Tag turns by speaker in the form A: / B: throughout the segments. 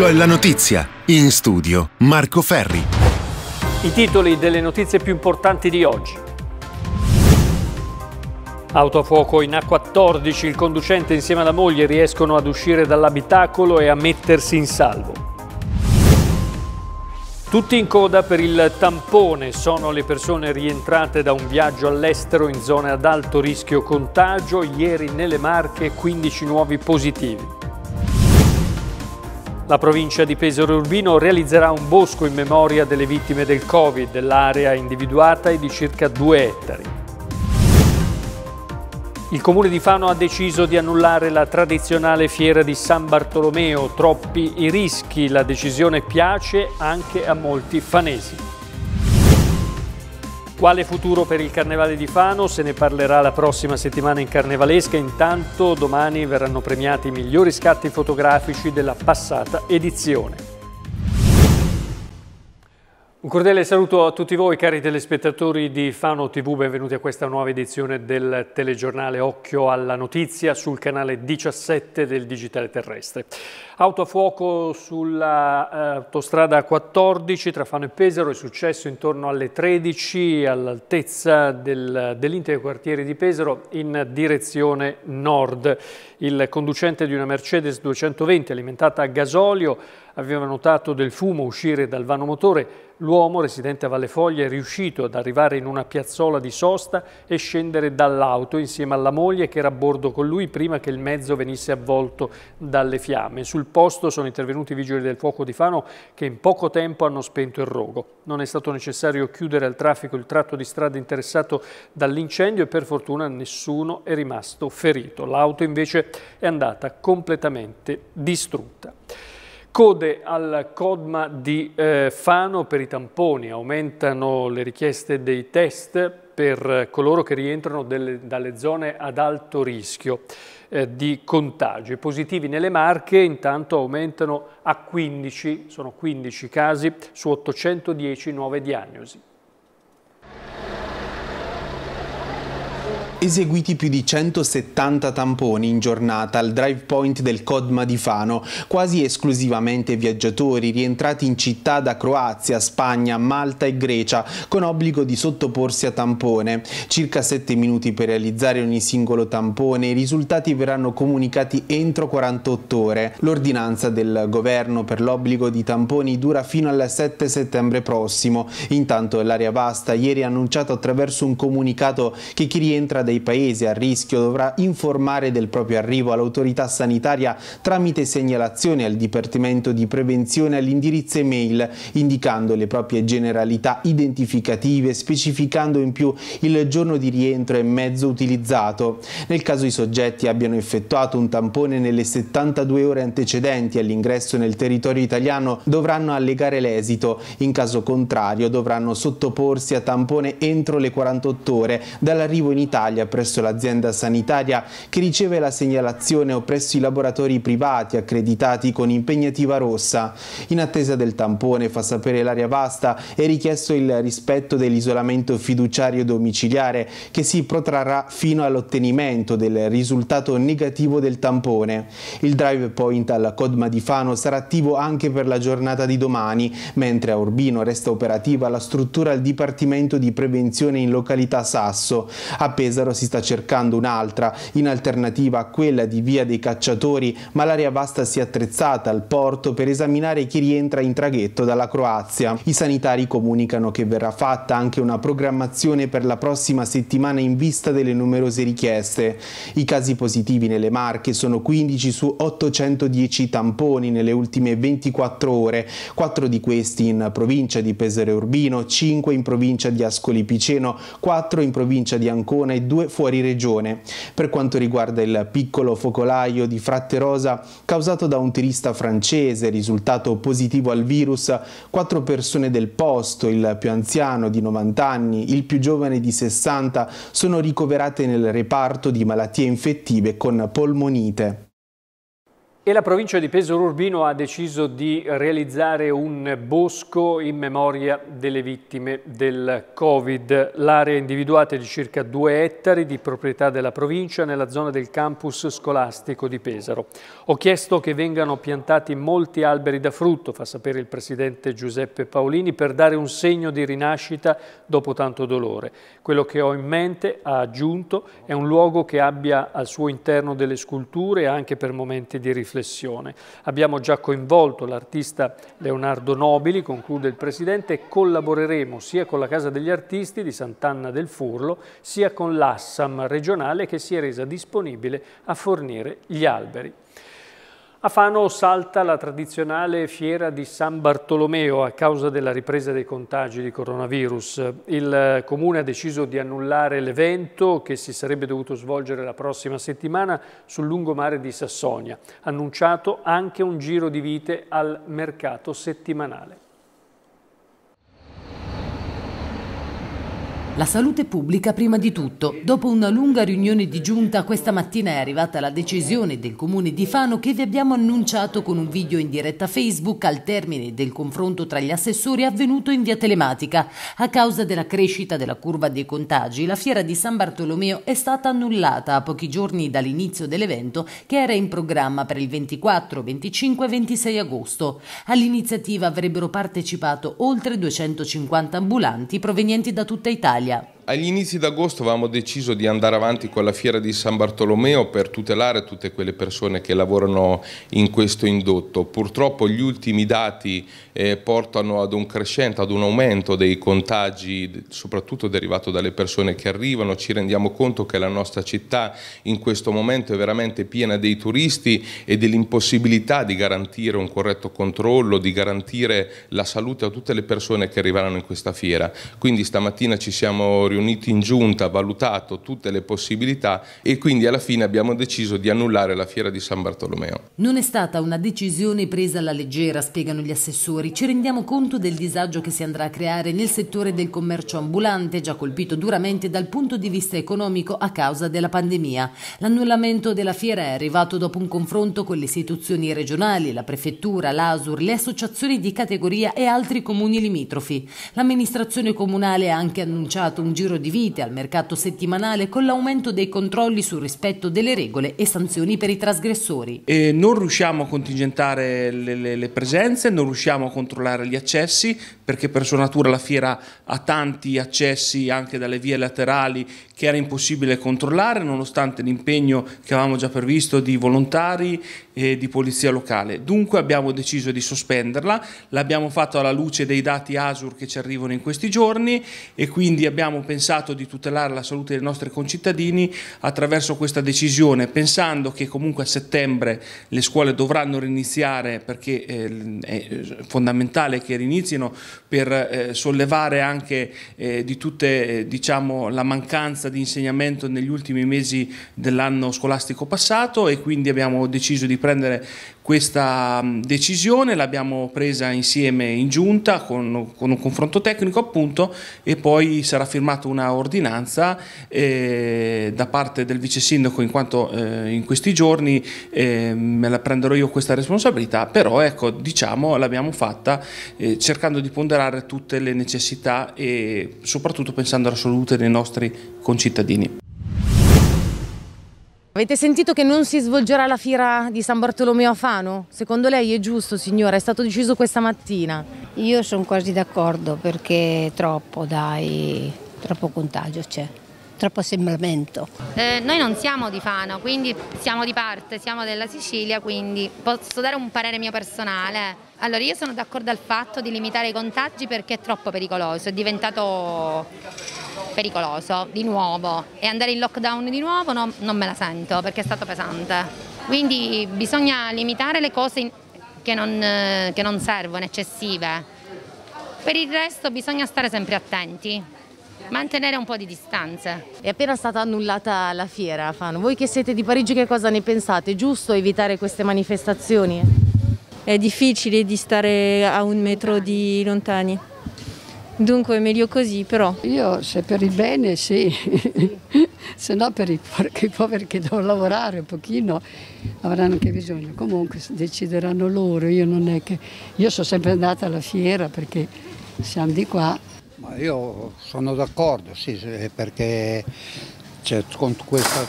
A: Occhio alla notizia. In studio Marco Ferri.
B: I titoli delle notizie più importanti di oggi. Autofuoco in A14, il conducente insieme alla moglie riescono ad uscire dall'abitacolo e a mettersi in salvo. Tutti in coda per il tampone sono le persone rientrate da un viaggio all'estero in zone ad alto rischio contagio, ieri nelle Marche 15 nuovi positivi. La provincia di Pesaro Urbino realizzerà un bosco in memoria delle vittime del Covid. L'area individuata è di circa 2 ettari. Il comune di Fano ha deciso di annullare la tradizionale fiera di San Bartolomeo. Troppi i rischi, la decisione piace anche a molti fanesi. Quale futuro per il Carnevale di Fano? Se ne parlerà la prossima settimana in Carnevalesca. Intanto domani verranno premiati i migliori scatti fotografici della passata edizione. Un cordiale saluto a tutti voi cari telespettatori di Fano TV, benvenuti a questa nuova edizione del telegiornale Occhio alla Notizia sul canale 17 del Digitale Terrestre. Auto a fuoco sull'autostrada eh, 14 tra Fano e Pesaro, è successo intorno alle 13 all'altezza del, dell'intero quartiere di Pesaro in direzione nord. Il conducente di una Mercedes 220 alimentata a gasolio aveva notato del fumo uscire dal vano motore, l'uomo, residente a Vallefoglia, è riuscito ad arrivare in una piazzola di sosta e scendere dall'auto insieme alla moglie che era a bordo con lui prima che il mezzo venisse avvolto dalle fiamme. Sul posto sono intervenuti i vigili del fuoco di Fano che in poco tempo hanno spento il rogo. Non è stato necessario chiudere al traffico il tratto di strada interessato dall'incendio e per fortuna nessuno è rimasto ferito. L'auto invece è andata completamente distrutta. Code al CODMA di eh, Fano per i tamponi, aumentano le richieste dei test per coloro che rientrano delle, dalle zone ad alto rischio eh, di contagio. I positivi nelle Marche intanto aumentano a 15, sono 15 casi su 810 nuove diagnosi.
C: Eseguiti più di 170 tamponi in giornata al drive point del Codma di Fano, quasi esclusivamente viaggiatori rientrati in città da Croazia, Spagna, Malta e Grecia, con obbligo di sottoporsi a tampone. Circa 7 minuti per realizzare ogni singolo tampone, i risultati verranno comunicati entro 48 ore. L'ordinanza del governo per l'obbligo di tamponi dura fino al 7 settembre prossimo. Intanto l'area vasta ieri ha annunciato attraverso un comunicato che chi rientra dei paesi a rischio dovrà informare del proprio arrivo all'autorità sanitaria tramite segnalazione al Dipartimento di Prevenzione all'indirizzo email, indicando le proprie generalità identificative, specificando in più il giorno di rientro e mezzo utilizzato. Nel caso i soggetti abbiano effettuato un tampone nelle 72 ore antecedenti all'ingresso nel territorio italiano, dovranno allegare l'esito. In caso contrario dovranno sottoporsi a tampone entro le 48 ore dall'arrivo in Italia Italia presso l'azienda sanitaria che riceve la segnalazione o presso i laboratori privati accreditati con impegnativa rossa. In attesa del tampone, fa sapere l'area vasta, è richiesto il rispetto dell'isolamento fiduciario domiciliare che si protrarrà fino all'ottenimento del risultato negativo del tampone. Il drive point alla Codma di Fano sarà attivo anche per la giornata di domani, mentre a Urbino resta operativa la struttura al Dipartimento di Prevenzione in località Sasso. A Pesaro Pesaro si sta cercando un'altra, in alternativa a quella di Via dei Cacciatori, ma l'area vasta si è attrezzata al porto per esaminare chi rientra in traghetto dalla Croazia. I sanitari comunicano che verrà fatta anche una programmazione per la prossima settimana in vista delle numerose richieste. I casi positivi nelle Marche sono 15 su 810 tamponi nelle ultime 24 ore, 4 di questi in provincia di Pesere Urbino, 5 in provincia di Ascoli Piceno, 4 in provincia di Ancona e 2 due fuori regione. Per quanto riguarda il piccolo focolaio di Fratte Rosa causato da un turista francese risultato positivo al virus, quattro persone del posto, il più anziano di 90 anni, il più giovane di 60, sono ricoverate nel reparto di malattie infettive con polmonite.
B: E la provincia di Pesaro Urbino ha deciso di realizzare un bosco in memoria delle vittime del Covid. L'area individuata è di circa due ettari di proprietà della provincia nella zona del campus scolastico di Pesaro. Ho chiesto che vengano piantati molti alberi da frutto, fa sapere il presidente Giuseppe Paolini, per dare un segno di rinascita dopo tanto dolore. Quello che ho in mente, ha aggiunto, è un luogo che abbia al suo interno delle sculture anche per momenti di riflessione riflessione. Abbiamo già coinvolto l'artista Leonardo Nobili, conclude il Presidente, e collaboreremo sia con la Casa degli Artisti di Sant'Anna del Furlo, sia con l'Assam regionale che si è resa disponibile a fornire gli alberi. A Fano salta la tradizionale fiera di San Bartolomeo a causa della ripresa dei contagi di coronavirus. Il comune ha deciso di annullare l'evento che si sarebbe dovuto svolgere la prossima settimana sul lungomare di Sassonia. Annunciato anche un giro di vite al mercato settimanale.
D: La salute pubblica prima di tutto. Dopo una lunga riunione di giunta questa mattina è arrivata la decisione del comune di Fano che vi abbiamo annunciato con un video in diretta Facebook al termine del confronto tra gli assessori avvenuto in via telematica. A causa della crescita della curva dei contagi, la fiera di San Bartolomeo è stata annullata a pochi giorni dall'inizio dell'evento che era in programma per il 24, 25 e 26 agosto. All'iniziativa avrebbero partecipato oltre 250 ambulanti provenienti da tutta Italia Yeah.
A: Agli inizi d'agosto avevamo deciso di andare avanti con la fiera di San Bartolomeo per tutelare tutte quelle persone che lavorano in questo indotto. Purtroppo gli ultimi dati eh, portano ad un crescente, ad un aumento dei contagi, soprattutto derivato dalle persone che arrivano. Ci rendiamo conto che la nostra città in questo momento è veramente piena dei turisti e dell'impossibilità di garantire un corretto controllo, di garantire la salute a tutte le persone che arriveranno in questa fiera. Quindi stamattina ci siamo riusciti riuniti in giunta, valutato tutte le possibilità e quindi alla fine abbiamo deciso di annullare la fiera di San Bartolomeo.
D: Non è stata una decisione presa alla leggera, spiegano gli assessori. Ci rendiamo conto del disagio che si andrà a creare nel settore del commercio ambulante, già colpito duramente dal punto di vista economico a causa della pandemia. L'annullamento della fiera è arrivato dopo un confronto con le istituzioni regionali, la prefettura, l'ASUR, le associazioni di categoria e altri comuni limitrofi. L'amministrazione comunale ha anche annunciato un giro giro di vite al mercato settimanale con l'aumento dei controlli sul rispetto delle regole e sanzioni per i trasgressori.
A: E non riusciamo a contingentare le, le, le presenze, non riusciamo a controllare gli accessi perché per sua natura la fiera ha tanti accessi anche dalle vie laterali che era impossibile controllare nonostante l'impegno che avevamo già previsto di volontari eh, di polizia locale. Dunque abbiamo deciso di sospenderla, l'abbiamo fatto alla luce dei dati ASUR che ci arrivano in questi giorni e quindi abbiamo pensato di tutelare la salute dei nostri concittadini attraverso questa decisione, pensando che comunque a settembre le scuole dovranno riniziare perché eh, è fondamentale che rinizino per eh, sollevare anche eh, di tutte diciamo, la mancanza di insegnamento negli ultimi mesi dell'anno scolastico passato e quindi abbiamo deciso di prendere prendere questa mm, decisione, l'abbiamo presa insieme in giunta con, con, un confronto tecnico appunto e poi sarà firmata una ordinanza eh, da parte del vice sindaco in quanto eh, in questi giorni eh, me la prenderò io questa responsabilità, però ecco diciamo l'abbiamo fatta eh, cercando di ponderare tutte le necessità e soprattutto pensando alla salute dei nostri concittadini.
D: Avete sentito che non si svolgerà la fiera di San Bartolomeo a Fano? Secondo lei è giusto, signora? È stato deciso questa mattina? Io sono quasi d'accordo perché troppo, dai,
E: troppo
F: contagio c'è troppo assemblamento. Eh, noi non siamo di Fano, quindi siamo di parte, siamo della Sicilia, quindi posso dare un parere mio personale. Allora io sono d'accordo al fatto di limitare i contagi perché è troppo pericoloso, è diventato pericoloso di nuovo e andare in lockdown di nuovo no, non me la sento perché è stato pesante. Quindi bisogna limitare le cose che non, eh, che non servono, eccessive. Per il resto bisogna stare sempre attenti mantenere un po' di distanza.
D: È appena stata annullata la fiera, Fano. Voi che siete di Parigi che cosa ne pensate? Giusto evitare queste manifestazioni? È difficile di stare a
F: un metro di lontani. Dunque è meglio così però. Io se per il
B: bene sì, se no per i, poveri che devono lavorare un pochino avranno anche bisogno. Comunque decideranno loro, io non è che... Io sono sempre
F: andata alla fiera perché siamo di qua
B: io sono d'accordo, sì, perché cioè, con queste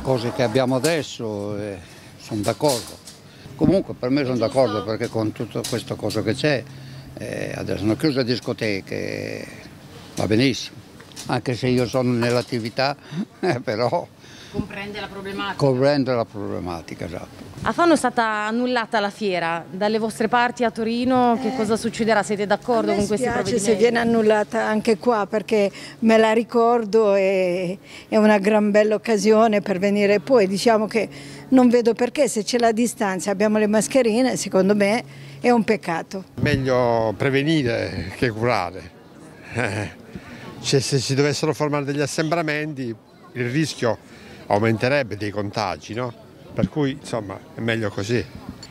B: cose che abbiamo adesso eh, sono d'accordo. Comunque per me sono d'accordo perché con tutto questo cosa che c'è, eh, adesso hanno chiuso le discoteche, va benissimo, anche se io sono nell'attività, eh, però
D: Comprende la problematica.
B: Comprende la problematica, esatto.
D: A Fano è stata annullata la fiera, dalle vostre parti a Torino che eh,
F: cosa succederà? Siete d'accordo
D: con questi provvedimenti? se viene
F: annullata anche qua perché me la ricordo e è una gran bella occasione per venire poi, diciamo che non vedo perché se c'è la distanza, abbiamo le mascherine, secondo me è un peccato.
B: Meglio prevenire che curare, cioè, se si dovessero formare degli assembramenti il rischio aumenterebbe dei contagi, no? per
G: cui insomma è meglio così.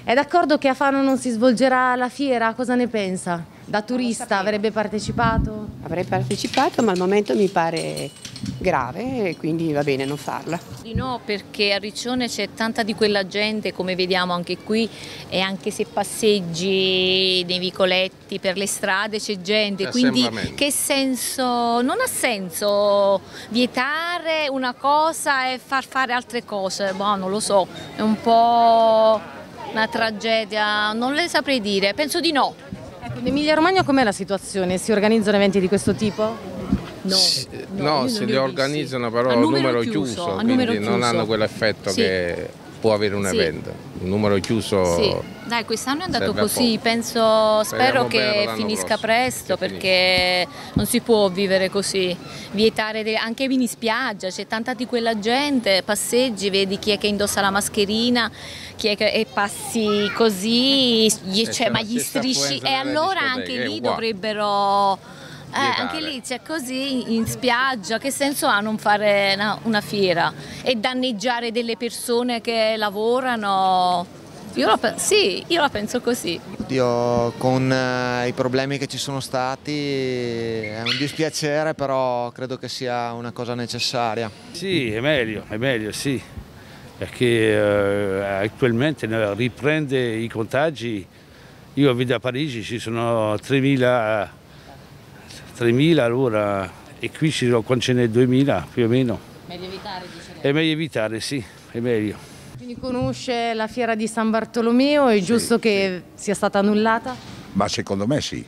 D: È d'accordo che a Fano non si svolgerà la fiera, cosa ne pensa? Da turista avrebbe partecipato? Avrei partecipato, ma al momento mi pare
F: grave e quindi va bene non farla. No, perché a Riccione c'è tanta di quella gente, come vediamo anche qui, e anche se passeggi nei vicoletti, per le strade c'è gente, quindi che senso, non ha senso vietare una cosa e far fare altre cose, boh, non lo so, è un po' una tragedia, non le saprei dire, penso di no.
D: In Emilia Romagna com'è la situazione? Si organizzano eventi di questo tipo? No,
B: sì,
C: no, no se li, organizzano però a numero, numero chiuso, chiuso a numero quindi chiuso. non hanno quell'effetto sì. che può avere un sì. evento un numero chiuso. Sì.
F: Dai, quest'anno è andato così, penso, spero che finisca prossimo. presto che perché finisca. non si può vivere così, vietare delle... anche in spiaggia, c'è tanta di quella gente, passeggi, vedi chi è che indossa la mascherina, chi è che e passi così, gli... Cioè, ma gli strisci e allora anche lì uguale. dovrebbero eh, anche lì c'è così in spiaggia, che senso ha non fare una, una, fiera e danneggiare delle persone che lavorano? Io la, sì, io la penso così.
C: Oddio, con
G: eh, i problemi che ci sono stati è un dispiacere, però credo che sia una cosa necessaria.
B: Sì, è meglio, è meglio, sì, perché eh, attualmente riprende i contagi. Io vedo a Parigi ci sono 3.000 3.000 all'ora e qui ci sono quando ce n'è 2.000 più o meno.
D: Meglio evitare, dice
B: È meglio evitare, sì, è meglio.
D: Quindi conosce la fiera di San Bartolomeo, è sì, giusto che sì. sia stata annullata?
E: Ma secondo me sì.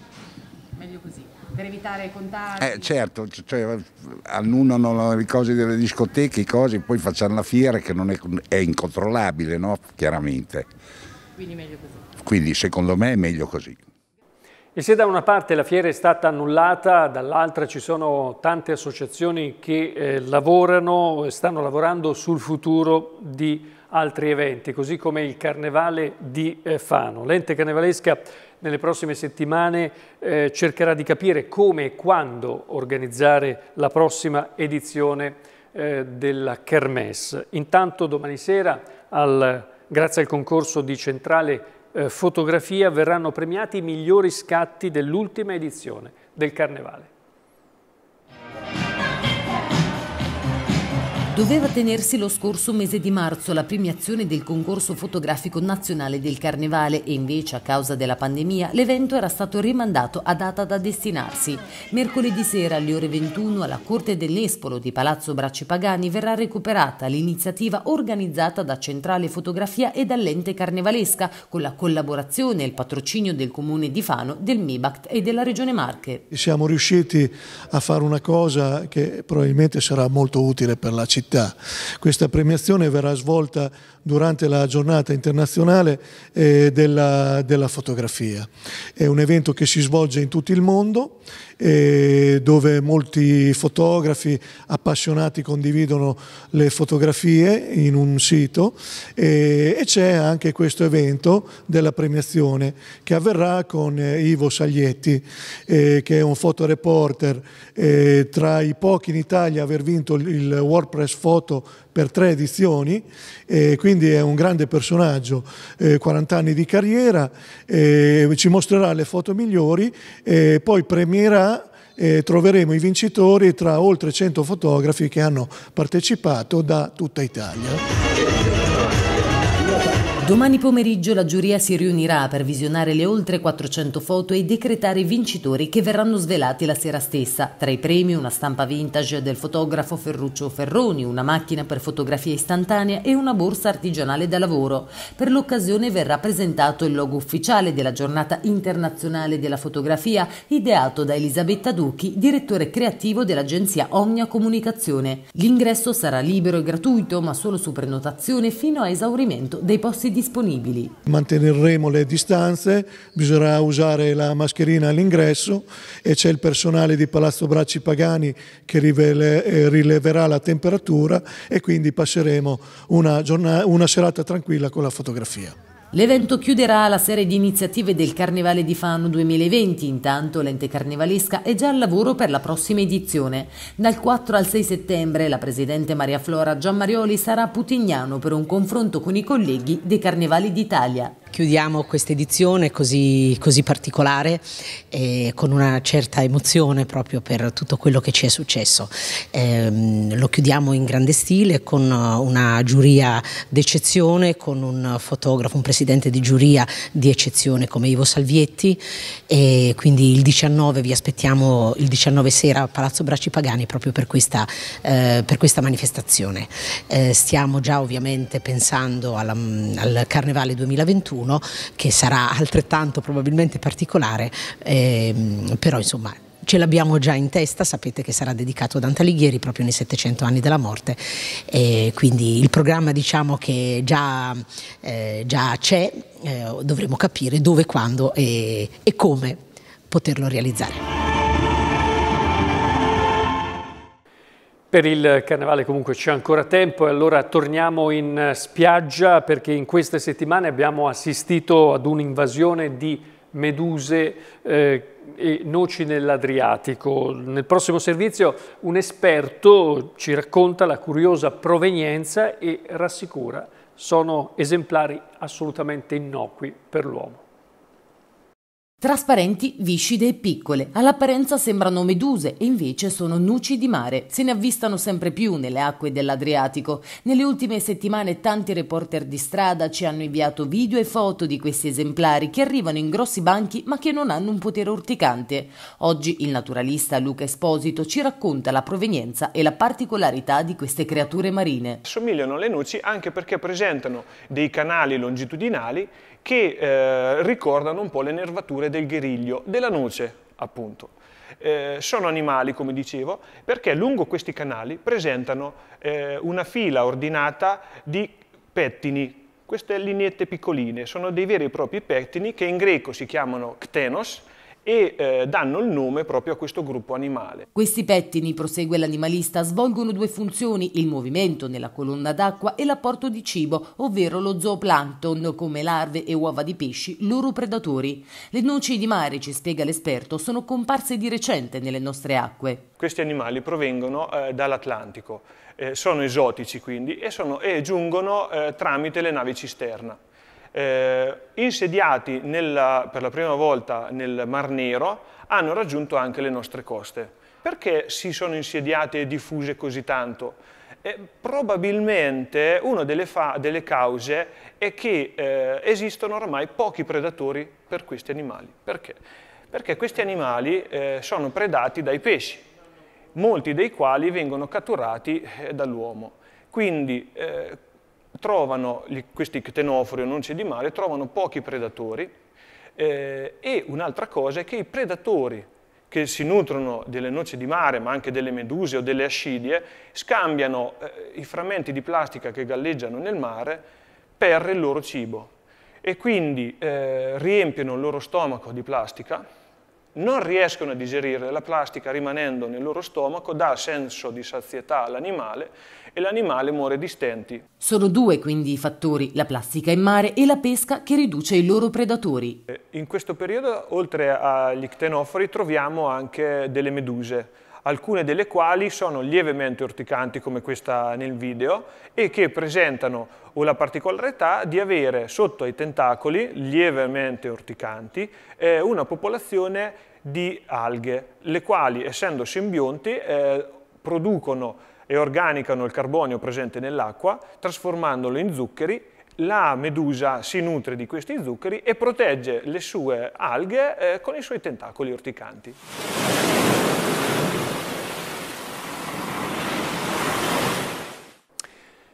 D: Meglio così, per evitare contatti?
E: Eh, certo, cioè, annunano le cose delle discoteche, cose, poi facciano la fiera che non è, è incontrollabile, no? chiaramente. Quindi meglio così? Quindi secondo me è meglio così.
B: E se da una parte la fiera è stata annullata, dall'altra ci sono tante associazioni che eh, lavorano e stanno lavorando sul futuro di altri eventi, così come il Carnevale di eh, Fano. L'ente carnevalesca nelle prossime settimane eh, cercherà di capire come e quando organizzare la prossima edizione eh, della Kermesse. Intanto domani sera, al, grazie al concorso di Centrale eh, fotografia verranno premiati i migliori scatti dell'ultima edizione del Carnevale.
D: Doveva tenersi lo scorso mese di marzo la premiazione del concorso fotografico nazionale del Carnevale e invece a causa della pandemia l'evento era stato rimandato a data da destinarsi. Mercoledì sera alle ore 21 alla Corte dell'Espolo di Palazzo Bracci Pagani verrà recuperata l'iniziativa organizzata da Centrale Fotografia e dall'ente carnevalesca con la collaborazione e il patrocinio del Comune di Fano, del MIBACT e della Regione Marche.
E: Siamo riusciti a fare una cosa che probabilmente sarà molto utile per la città città. Questa premiazione verrà svolta durante la giornata internazionale eh, della, della fotografia. È un evento che si svolge in tutto il mondo dove molti fotografi appassionati condividono le fotografie in un sito e c'è anche questo evento della premiazione che avverrà con eh, Ivo Saglietti eh, che è un fotoreporter eh, tra i pochi in Italia a aver vinto il WordPress Photo per tre edizioni, eh, quindi è un grande personaggio, eh, 40 anni di carriera, eh, ci mostrerà le foto migliori, eh, poi premierà eh, troveremo i vincitori tra oltre 100 fotografi che hanno partecipato da tutta Italia.
D: Domani pomeriggio la giuria si riunirà per visionare le oltre 400 foto e decretare i vincitori che verranno svelati la sera stessa. Tra i premi una stampa vintage del fotografo Ferruccio Ferroni, una macchina per fotografia istantanea e una borsa artigianale da lavoro. Per l'occasione verrà presentato il logo ufficiale della giornata internazionale della fotografia ideato da Elisabetta Ducchi, direttore creativo dell'agenzia Omnia Comunicazione. L'ingresso sarà libero e gratuito ma solo su prenotazione fino a esaurimento dei posti di disponibili.
E: Manterremo le distanze, bisognerà usare la mascherina all'ingresso e c'è il personale di Palazzo Bracci Pagani che eh, rileverà la temperatura e quindi passeremo una, giornata, una serata tranquilla con la fotografia.
D: L'evento chiuderà la serie di iniziative del Carnevale di Fano 2020, intanto l'ente carnevalesca è già al lavoro per la prossima edizione. Dal 4 al 6 settembre la presidente Maria Flora Giammarioli sarà a Putignano per un confronto con i colleghi dei Carnevali d'Italia chiudiamo questa edizione così, così, particolare eh, con una certa emozione proprio per tutto quello che ci è successo. Eh, lo chiudiamo in grande stile con eh, una giuria d'eccezione, con un fotografo, un presidente di giuria di eccezione come Ivo Salvietti e quindi il 19 vi aspettiamo il 19 sera a Palazzo Bracci Pagani proprio per questa, eh, per questa manifestazione. Eh, stiamo già ovviamente pensando alla, mm, al Carnevale 2021 uno che sarà altrettanto probabilmente particolare, ehm, però insomma ce l'abbiamo già in testa, sapete che sarà dedicato ad Alighieri proprio nei 700 anni della morte, e quindi il programma diciamo che già, eh, già c'è, eh, dovremo capire dove, quando e, e come poterlo realizzare.
B: Per il carnevale comunque c'è ancora tempo e allora torniamo in spiaggia perché in queste settimane abbiamo assistito ad un'invasione di meduse eh, e noci nell'Adriatico. Nel prossimo servizio un esperto ci racconta la curiosa provenienza e rassicura sono esemplari assolutamente innocui per l'uomo.
D: Trasparenti, viscide e piccole, all'apparenza sembrano meduse e invece sono nuci di mare. Se ne avvistano sempre più nelle acque dell'Adriatico. Nelle ultime settimane tanti reporter di strada ci hanno inviato video e foto di questi esemplari che arrivano in grossi banchi ma che non hanno un potere urticante. Oggi il naturalista Luca Esposito ci racconta la provenienza e la particolarità di queste creature marine.
G: Somigliano alle nuci anche perché presentano dei canali longitudinali che eh, ricordano un po' le nervature del gheriglio, della noce appunto. Eh, sono animali, come dicevo, perché lungo questi canali presentano eh, una fila ordinata di pettini, queste lineette piccoline, sono dei veri e propri pettini che in greco si chiamano ctenos, e eh, danno il nome proprio a questo gruppo animale.
D: Questi pettini, prosegue l'animalista, svolgono due funzioni, il movimento nella colonna d'acqua e l'apporto di cibo, ovvero lo zooplancton, come larve e uova di pesci, loro predatori. Le noci di mare, ci spiega l'esperto, sono comparse di recente nelle nostre
G: acque. Questi animali provengono eh, dall'Atlantico, eh, sono esotici quindi e, sono, e giungono eh, tramite le navi cisterna eh, insediati nella, per la prima volta nel Mar Nero, hanno raggiunto anche le nostre coste. Perché si sono insediate e diffuse così tanto? Eh, probabilmente una delle, delle, cause è che eh, esistono ormai pochi predatori per questi animali. Perché? Perché questi animali eh, sono predati dai pesci, molti dei quali vengono catturati eh, dall'uomo. Quindi eh, trovano, questi ctenofori o nonce di mare, trovano pochi predatori eh, e un'altra cosa è che i predatori che si nutrono delle noci di mare, ma anche delle meduse o delle ascidie, scambiano eh, i frammenti di plastica che galleggiano nel mare per il loro cibo e quindi eh, riempiono il loro stomaco di plastica non riescono a digerire la plastica rimanendo nel loro stomaco, dà senso di sazietà all'animale e l'animale muore di stenti.
D: Sono due quindi i fattori, la plastica in mare e la pesca che riduce i loro predatori.
G: Eh, in questo periodo, oltre agli ctenofori, troviamo anche delle meduse alcune delle quali sono lievemente orticanti come questa nel video e che presentano la particolarità di avere sotto ai tentacoli, lievemente orticanti eh, una popolazione di alghe, le quali essendo simbionti eh, producono e organicano il carbonio presente nell'acqua, trasformandolo in zuccheri la medusa si nutre di questi zuccheri e protegge le sue alghe eh, con i suoi tentacoli orticanti.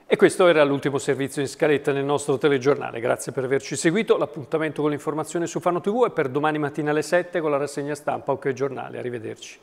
B: E questo era l'ultimo servizio in scaletta nel nostro telegiornale. Grazie per averci seguito. L'appuntamento con l'informazione su Fano TV è per domani mattina alle 7 con la rassegna stampa OK Giornale. Arrivederci.